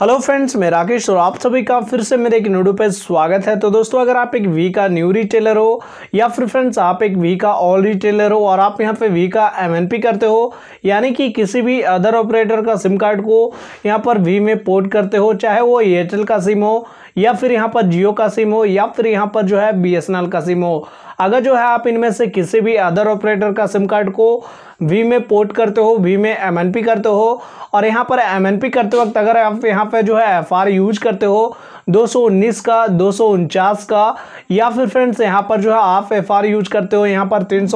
hello friends मैं राकेश और आप सभी का फिर से मेरे एक नोडो पे स्वागत है तो दोस्तों अगर आप एक वी का न्यू रिटेलर हो या फिर फ्रेंड्स आप एक वी का ऑल रिटेलर हो और आप यहां पे वी का एमएनपी करते हो यानी कि किसी भी अदर ऑपरेटर का सिम कार्ड को यहां पर वी में पोर्ट करते हो चाहे वो एयरटेल का सिम हो या फिर यहाँ पर जियो का सिम हो या फिर यहाँ पर जो है बी का सिम हो अगर जो है आप इनमें से किसी भी अदर ऑपरेटर का सिम कार्ड को वी में पोर्ट करते हो वी में एम करते हो और यहाँ पर एम करते वक्त अगर आप यहाँ पर जो है एफ यूज करते हो 219 का दो का या फिर फ्रेंड्स यहाँ पर जो है आप एफ यूज करते हो यहाँ पर तीन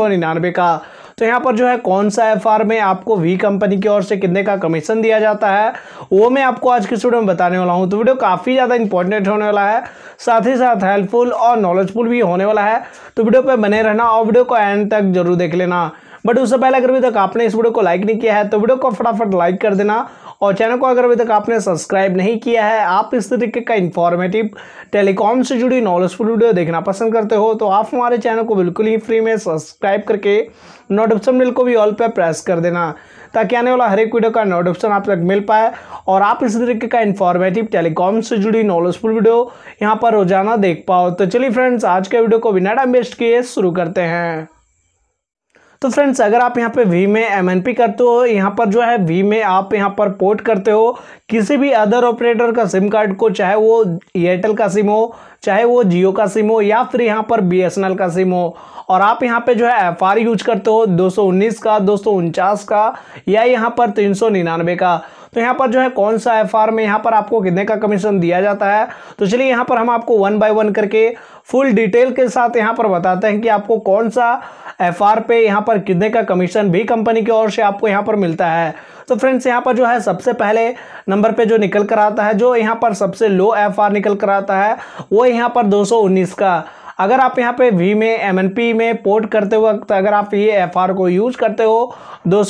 का तो यहाँ पर जो है कौन सा एफ में आपको वी कंपनी की ओर से कितने का कमीशन दिया जाता है वो मैं आपको आज की स्टूडियो में बताने वाला हूँ तो वीडियो काफ़ी ज़्यादा इंपॉर्टेंट होने वाला है साथ ही साथ हेल्पफुल और नॉलेजफुल भी होने वाला है तो वीडियो पर बने रहना और वीडियो को एंड तक जरूर देख लेना बट उससे पहले अगर अभी तक आपने इस वीडियो को लाइक नहीं किया है तो वीडियो को फटाफट लाइक कर देना और चैनल को अगर अभी तक आपने सब्सक्राइब नहीं किया है आप इस तरीके का इन्फॉर्मेटिव टेलीकॉम से जुड़ी नॉलेजफुल वीडियो देखना पसंद करते हो तो आप हमारे चैनल को बिल्कुल ही फ्री में सब्सक्राइब करके नोटिफिकेशन बिल को भी ऑल पर प्रेस कर देना ताकि आने वाला हर एक वीडियो का नोटिफिकेशन आप तक मिल पाए और आप इस तरीके का इन्फॉर्मेटिव टेलीकॉम से जुड़ी नॉलेजफुल वीडियो यहाँ पर रोजाना देख पाओ तो चलिए फ्रेंड्स आज के वीडियो को बिना टाइम वेस्ट किए शुरू करते हैं तो फ्रेंड्स अगर आप यहाँ पे वी में एम करते हो यहाँ पर जो है वी में आप यहाँ पर पोर्ट करते हो किसी भी अदर ऑपरेटर का सिम कार्ड को चाहे वो एयरटेल का सिम हो चाहे वो जियो का सिम हो या फिर यहाँ पर बी का सिम हो और आप यहाँ पे जो है एफ यूज करते हो उन्नीस का दो का या यहाँ पर तीन का तो यहाँ पर जो है कौन सा एफ में यहाँ पर आपको कितने का कमीशन दिया जाता है तो चलिए यहाँ पर हम आपको वन बाय वन करके फुल डिटेल के साथ यहाँ पर बताते हैं कि आपको कौन सा एफ पे यहाँ पर कितने का कमीशन भी कंपनी की ओर से आपको यहाँ पर मिलता है तो फ्रेंड्स यहाँ पर जो है सबसे पहले नंबर पे जो निकल कर आता है जो यहाँ पर सबसे लो एफ निकल कर आता है वो यहाँ पर दो का अगर आप यहाँ पे वी में एम में पोर्ट करते वक्त अगर आप ये एफ को यूज करते हो दो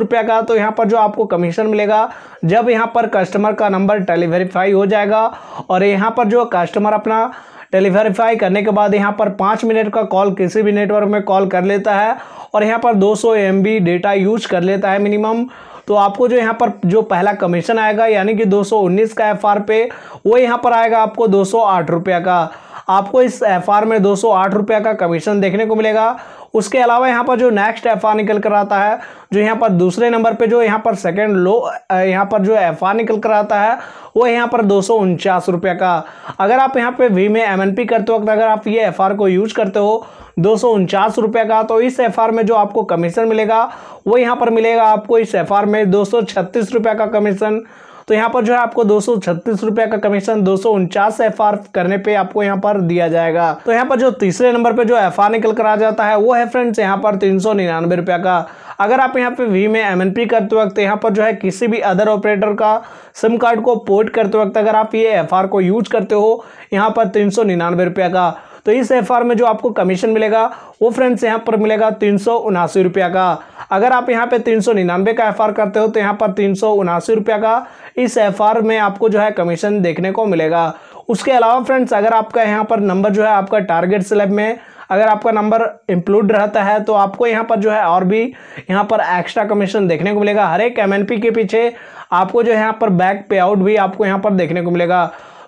रुपया का तो यहाँ पर जो आपको कमीशन मिलेगा जब यहाँ पर कस्टमर का नंबर टेलीवेरीफाई हो जाएगा और यहाँ पर जो कस्टमर अपना टेलीवेरीफाई करने के बाद यहाँ पर पाँच मिनट का कॉल किसी भी नेटवर्क में कॉल कर लेता है और यहाँ पर दो सौ डेटा यूज कर लेता है मिनिमम तो आपको जो यहाँ पर जो पहला कमीशन आएगा यानी कि दो का एफ पे वो यहाँ पर आएगा आपको दो रुपया का आपको इस एफ में दो रुपया का कमीशन देखने को मिलेगा उसके अलावा यहाँ पर जो नेक्स्ट एफ निकल कर आता है जो यहाँ पर दूसरे नंबर पे जो यहाँ पर सेकंड लो यहाँ पर जो एफ निकल कर आता है वो यहाँ पर दो रुपया का अगर आप यहाँ पे वी में एम करते वक्त अगर आप ये एफ को यूज करते हो दो सौ का तो इस एफ में जो आपको कमीशन मिलेगा वो यहाँ पर मिलेगा आपको इस एफ में दो सौ का कमीशन तो यहाँ पर जो है आपको दो सौ का कमीशन दो एफआर करने पे आपको यहाँ पर दिया जाएगा तो यहाँ पर जो तीसरे नंबर पे जो आर निकल कर आ जाता है वो है फ्रेंड्स यहाँ पर तीन रुपए का अगर आप यहाँ पे वी में एम करते वक्त तो यहाँ पर जो है किसी भी अदर ऑपरेटर का सिम कार्ड को पोर्ट करते वक्त अगर आप ये एफ को यूज करते हो यहाँ पर तीन रुपए का तो इस एफ में जो आपको कमीशन मिलेगा वो फ्रेंड्स यहाँ पर मिलेगा तीन रुपया का अगर आप यहाँ पे तीन का एफ करते हो तो यहाँ पर तीन रुपया का इस एफ में आपको जो है कमीशन देखने को मिलेगा उसके अलावा फ्रेंड्स अगर आपका यहाँ पर नंबर जो है आपका टारगेट स्लैब में अगर आपका नंबर इंक्लूड रहता है तो आपको यहाँ पर जो है और भी यहाँ पर एक्स्ट्रा कमीशन देखने को मिलेगा हर एक एम के पीछे आपको जो है यहाँ पर बैक पे आउट भी आपको यहाँ पर देखने को मिलेगा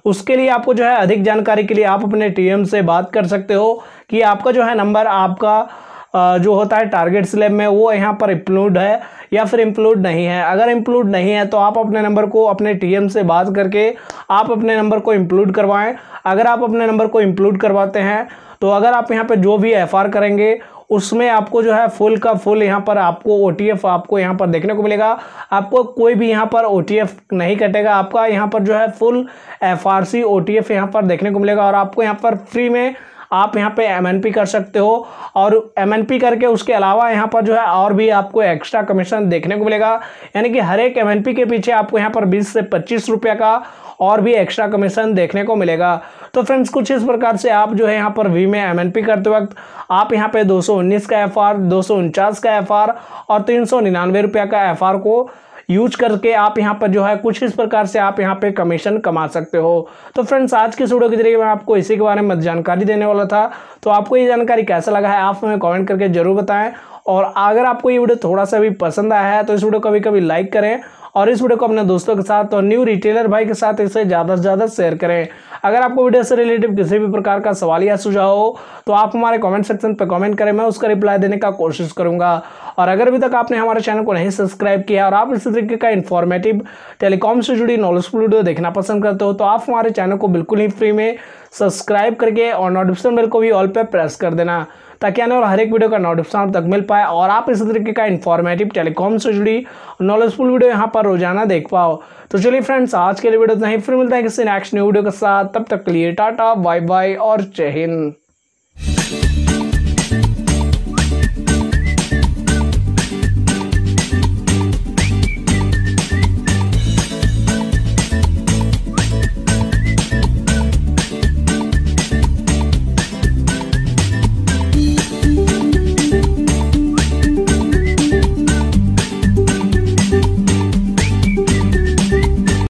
उसके लिए आपको जो है अधिक जानकारी के लिए आप अपने टीएम से बात कर सकते हो कि आपका जो है नंबर आपका जो होता है टारगेट स्लेब में वो यहाँ पर इंक्लूड है या फिर इंक्लूड नहीं है अगर इंक्लूड नहीं है तो आप अपने नंबर को अपने टीएम से बात करके आप अपने नंबर को इंक्लूड करवाएं अगर आप अपने नंबर को इंक्लूड करवाते हैं तो अगर आप यहाँ पे जो भी एफ करेंगे उसमें आपको जो है फुल का फुल यहाँ पर आपको ओ आपको यहाँ पर देखने को मिलेगा आपको कोई भी यहाँ पर ओ नहीं कटेगा आपका यहाँ पर जो है फुल एफ आर सी यहाँ पर देखने को मिलेगा और आपको यहाँ पर फ्री में आप यहाँ पे एम कर सकते हो और एम करके उसके अलावा यहाँ पर जो है और भी आपको एक्स्ट्रा कमीशन देखने को मिलेगा यानी कि हर एक एम के पीछे आपको यहाँ पर बीस से पच्चीस रुपये का और भी एक्स्ट्रा कमीशन देखने को मिलेगा तो फ्रेंड्स कुछ इस प्रकार से आप जो है यहाँ पर वी में एम करते वक्त आप यहाँ पे 219 का एफ आर का एफ और तीन सौ निन्यानवे का एफ को यूज करके आप यहाँ पर जो है कुछ इस प्रकार से आप यहाँ पे कमीशन कमा सकते हो तो फ्रेंड्स आज की वीडियो के जरिए मैं आपको इसी के बारे में जानकारी देने वाला था तो आपको ये जानकारी कैसा लगा है आप हमें कॉमेंट करके जरूर बताएं और अगर आपको ये वीडियो थोड़ा सा भी पसंद आया है तो इस वीडियो को कभी कभी लाइक करें और इस वीडियो को अपने दोस्तों के साथ और न्यू रिटेलर भाई के साथ इसे ज़्यादा से ज़्यादा शेयर करें अगर आपको वीडियो से रिलेटेड किसी भी प्रकार का सवाल या सुझाव हो तो आप हमारे कमेंट सेक्शन पर कमेंट करें मैं उसका रिप्लाई देने का कोशिश करूँगा और अगर अभी तक आपने हमारे चैनल को नहीं सब्सक्राइब किया और आप इसी तरीके का इन्फॉर्मेटिव टेलीकॉम से जुड़ी नॉलेजफुल वीडियो देखना पसंद करते हो तो आप हमारे चैनल को बिल्कुल ही फ्री में सब्सक्राइब करके और नोटिफिकेशन बिल को भी ऑल पर प्रेस कर देना ताकि आने वाला हर एक वीडियो का नोटिफिकेशन आप तक मिल पाए और आप इसी तरीके का इन्फॉर्मेटिव टेलीकॉम से जुड़ी नॉलेजफुल वीडियो यहाँ पर रोजाना देख पाओ तो चलिए फ्रेंड्स आज के लिए वीडियो नहीं फिर मिलता है किसी नेक्स्ट न्यू वीडियो के साथ तब तक के लिए टाटा बाय बाय और जय हिंद